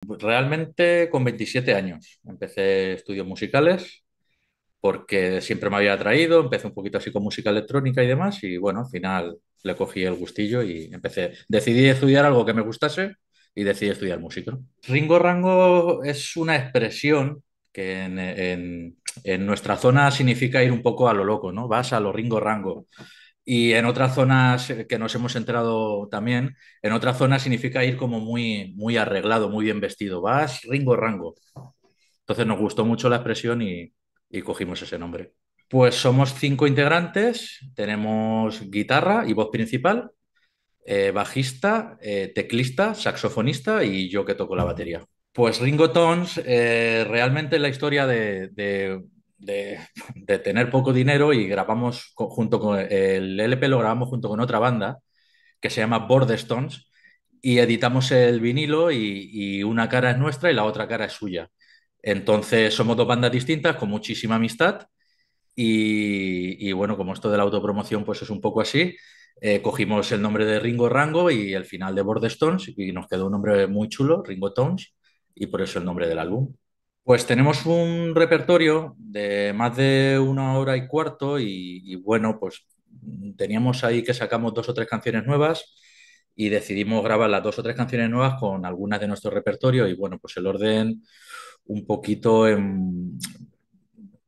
Realmente con 27 años empecé estudios musicales porque siempre me había atraído, empecé un poquito así con música electrónica y demás y bueno, al final le cogí el gustillo y empecé. Decidí estudiar algo que me gustase y decidí estudiar música. Ringo Rango es una expresión que en, en nuestra zona significa ir un poco a lo loco, ¿no? Vas a lo Ringo Rango. Y en otras zonas que nos hemos entrado también, en otras zonas significa ir como muy, muy arreglado, muy bien vestido. Vas ringo rango. Entonces nos gustó mucho la expresión y, cogimos ese nombre. Pues somos cinco integrantes, tenemos guitarra y voz principal, eh, bajista, eh, teclista, saxofonista y yo que toco la batería. Pues Ringo Tones, eh, realmente la historia de de, tener poco dinero y grabamos junto con el LP, lo grabamos junto con otra banda que se llama Borderstones y editamos el vinilo y, una cara es nuestra y la otra cara es suya. Entonces somos dos bandas distintas con muchísima amistad y, bueno, como esto de la autopromoción pues es un poco así, eh, cogimos el nombre de Ringo Rango y el final de Borderstones y nos quedó un nombre muy chulo, Ringo Tones, y por eso el nombre del álbum. Pues tenemos un repertorio de más de una hora y cuarto y, bueno, pues teníamos ahí que sacamos dos o tres canciones nuevas y decidimos grabar las dos o tres canciones nuevas con algunas de nuestro repertorio y bueno, pues el orden un poquito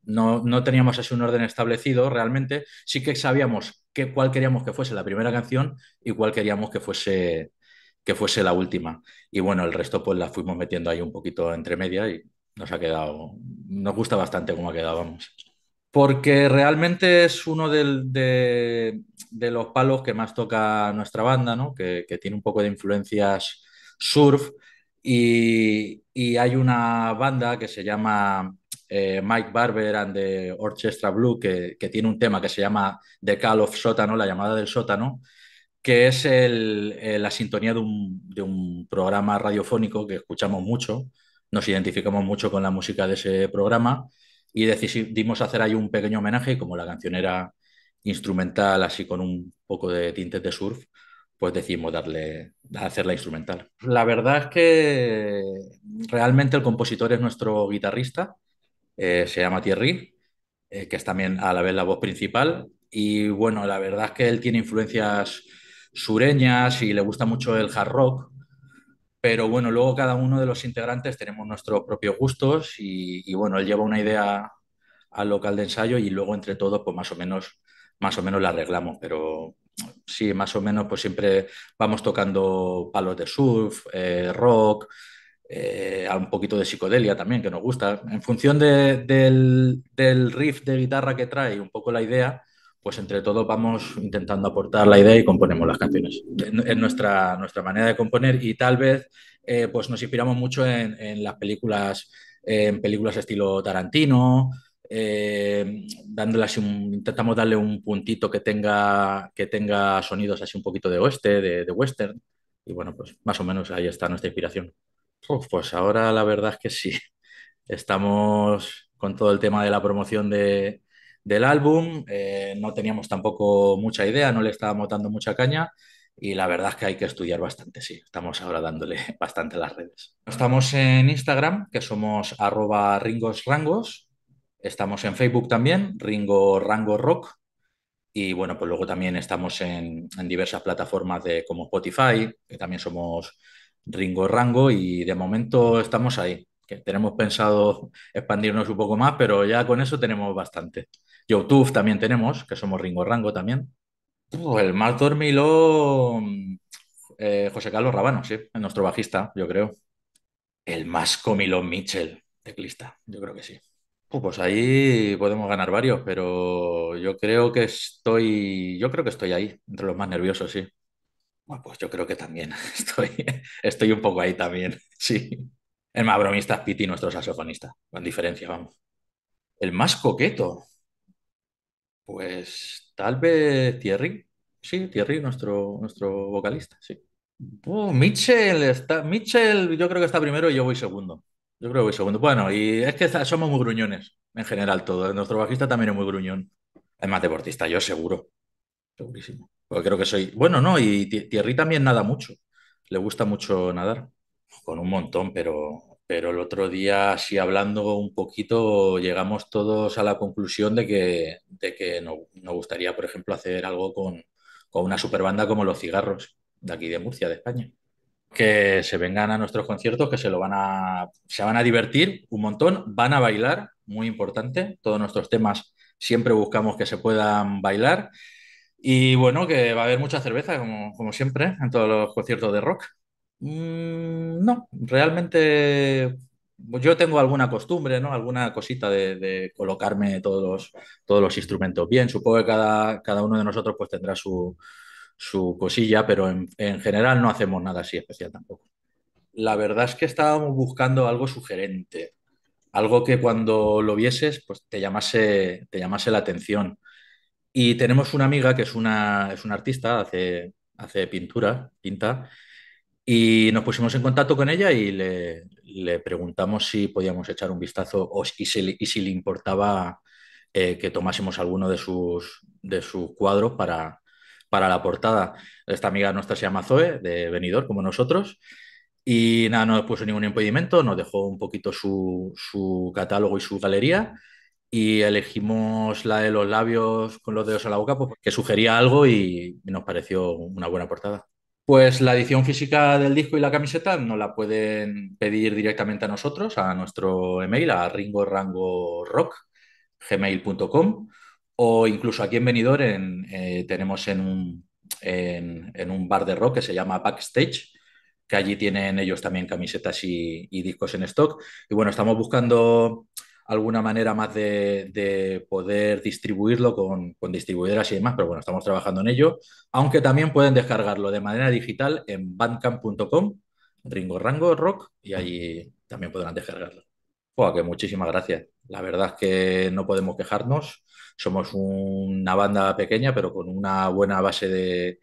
no, no, teníamos así un orden establecido realmente, sí que sabíamos que, cuál queríamos que fuese la primera canción y cuál queríamos que fuese, que fuese la última. Y bueno, el resto pues la fuimos metiendo ahí un poquito entre media y nos ha quedado, nos gusta bastante cómo ha quedado, vamos. Porque realmente es uno de, los palos que más toca nuestra banda, ¿no? que, tiene un poco de influencias surf y, hay una banda que se llama eh, Mike Barber and the Orchestra Blue que, tiene un tema que se llama The Call of Sotano la llamada del sótano, que es eh, la sintonía de un programa radiofónico que escuchamos mucho, nos identificamos mucho con la música de ese programa y decidimos hacer ahí un pequeño homenaje, como la canción era instrumental, así con un poco de tintes de surf, pues decidimos darle, hacerla instrumental. La verdad es que realmente el compositor es nuestro guitarrista, eh, se llama Thierry, eh, que es también a la vez la voz principal, y bueno, la verdad es que él tiene influencias sureñas y le gusta mucho el hard rock, pero bueno, luego cada uno de los integrantes tenemos nuestros propios gustos y, bueno, él lleva una idea al local de ensayo y luego entre todos, pues más o menos, más o menos la arreglamos. Pero sí, más o menos, pues siempre vamos tocando palos de surf, eh, rock, eh, un poquito de psicodelia también, que nos gusta. En función del, del riff de guitarra que trae, un poco la idea, pues entre todos vamos intentando aportar la idea y componemos las canciones. Es nuestra, nuestra manera de componer y tal vez eh, pues nos inspiramos mucho en, las películas, en películas estilo Tarantino, eh, intentamos darle un puntito que tenga, que tenga sonidos así un poquito de oeste, de, western. Y bueno, pues más o menos ahí está nuestra inspiración. pues ahora la verdad es que sí, estamos con todo el tema de la promoción de, del álbum, eh, no teníamos tampoco mucha idea, no le estábamos dando mucha caña y la verdad es que hay que estudiar bastante, sí, estamos ahora dándole bastante las redes. Estamos en Instagram, que somos arroba ringosrangos, estamos en Facebook también, Ringo Rango Rock, y bueno, pues luego también estamos en, en diversas plataformas de, como Spotify, que también somos Ringo Rango y de momento estamos ahí. Que tenemos pensado expandirnos un poco más, pero ya con eso tenemos bastante. YouTube también tenemos, que somos Ringo Rango también. el más dormilón, mm, eh, José Carlos Rabano, sí, nuestro bajista, yo creo. El más comilón Mitchell, teclista, yo creo que sí. pues ahí podemos ganar varios, pero yo creo que estoy, yo creo que estoy ahí, entre los más nerviosos, sí. Bueno, pues yo creo que también estoy, estoy un poco ahí también, sí. El más bromista Piti, nuestro saxofonista, con diferencia, vamos. El más coqueto, pues tal vez Thierry. Sí, Thierry, nuestro, nuestro vocalista, sí. Oh, Mitchell está. Mitchell, yo creo que está primero y yo voy segundo. Yo creo que voy segundo. Bueno, y es que somos muy gruñones en general todo. Nuestro bajista también es muy gruñón. Es más deportista, yo seguro. Segurísimo. Porque creo que soy. Bueno, no, y Thierry también nada mucho. Le gusta mucho nadar. Con un montón, pero pero el otro día, así hablando un poquito, llegamos todos a la conclusión de que, que nos, gustaría, por ejemplo, hacer algo con, con una superbanda como Los Cigarros, de aquí de Murcia, de España que se vengan a nuestros conciertos, que se lo van a, se van a divertir un montón, van a bailar, muy importante, todos nuestros temas siempre buscamos que se puedan bailar y bueno, que va a haber mucha cerveza como, como siempre en todos los conciertos de rock. Mm, no, realmente yo tengo alguna costumbre, ¿no? Alguna cosita de, colocarme todos los, todos los, instrumentos bien. Supongo que cada, cada uno de nosotros pues tendrá su, cosilla, pero en, general no hacemos nada así especial tampoco. La verdad es que estábamos buscando algo sugerente, algo que cuando lo vieses pues te llamase, te llamase la atención. Y tenemos una amiga que es una, es una artista, hace, hace pintura, pinta, y nos pusimos en contacto con ella y le, preguntamos si podíamos echar un vistazo o, y, si, le, importaba eh, que tomásemos alguno de sus, de sus cuadros para, para la portada. Esta amiga nuestra se llama Zoe, de venidor como nosotros. Y nada, no nos puso ningún impedimento, nos dejó un poquito su, catálogo y su galería y elegimos la de los labios con los dedos a la boca pues, porque sugería algo y nos pareció una buena portada. Pues la edición física del disco y la camiseta no la pueden pedir directamente a nosotros, a nuestro email, a gmail.com, o incluso aquí en Benidorm en, eh, tenemos en un, en, un, bar de rock que se llama Backstage, que allí tienen ellos también camisetas y discos en stock. Y bueno, estamos buscando alguna manera más de, poder distribuirlo con, con, distribuidoras y demás, pero bueno, estamos trabajando en ello, aunque también pueden descargarlo de manera digital en bandcamp.com, Ringo Rango Rock, y ahí también podrán descargarlo. Joa, que muchísimas gracias. La verdad es que no podemos quejarnos. Somos una banda pequeña, pero con una buena base de,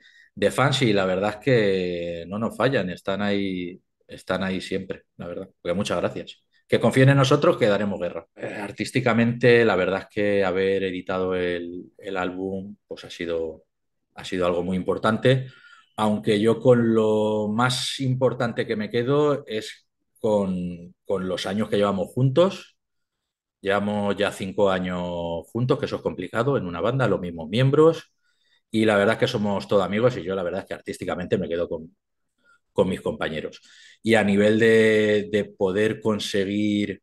fans y la verdad es que no nos fallan, están ahí, están ahí siempre, la verdad. Porque muchas gracias que confíen en nosotros que daremos guerra. Eh, artísticamente, la verdad es que haber editado el, álbum pues ha, sido, ha sido algo muy importante, aunque yo con lo más importante que me quedo es con, con los años que llevamos juntos. Llevamos ya cinco años juntos, que eso es complicado en una banda, los mismos miembros, y la verdad es que somos todos amigos y yo la verdad es que artísticamente me quedo con, con mis compañeros. Y a nivel de, poder conseguir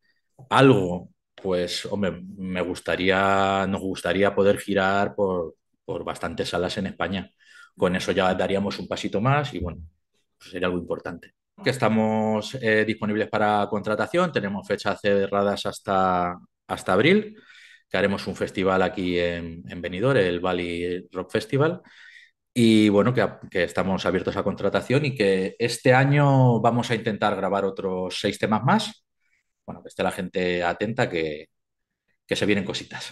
algo, pues hombre, me gustaría, nos gustaría poder girar por, bastantes salas en España. Con eso ya daríamos un pasito más y bueno, pues sería algo importante. Que estamos eh, disponibles para contratación, tenemos fechas cerradas hasta, hasta abril, que haremos un festival aquí en, en Benidorm, el Bali Rock Festival, y bueno, que, estamos abiertos a contratación y que este año vamos a intentar grabar otros seis temas más. Bueno, que esté la gente atenta, que, se vienen cositas.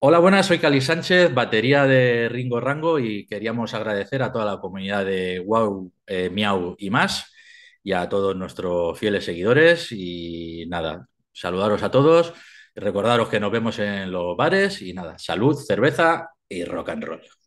Hola, buenas, soy Cali Sánchez, batería de Ringo Rango y queríamos agradecer a toda la comunidad de Wow, eh, Miau y más y a todos nuestros fieles seguidores y nada, saludaros a todos, recordaros que nos vemos en los bares y nada, salud, cerveza y rock and roll.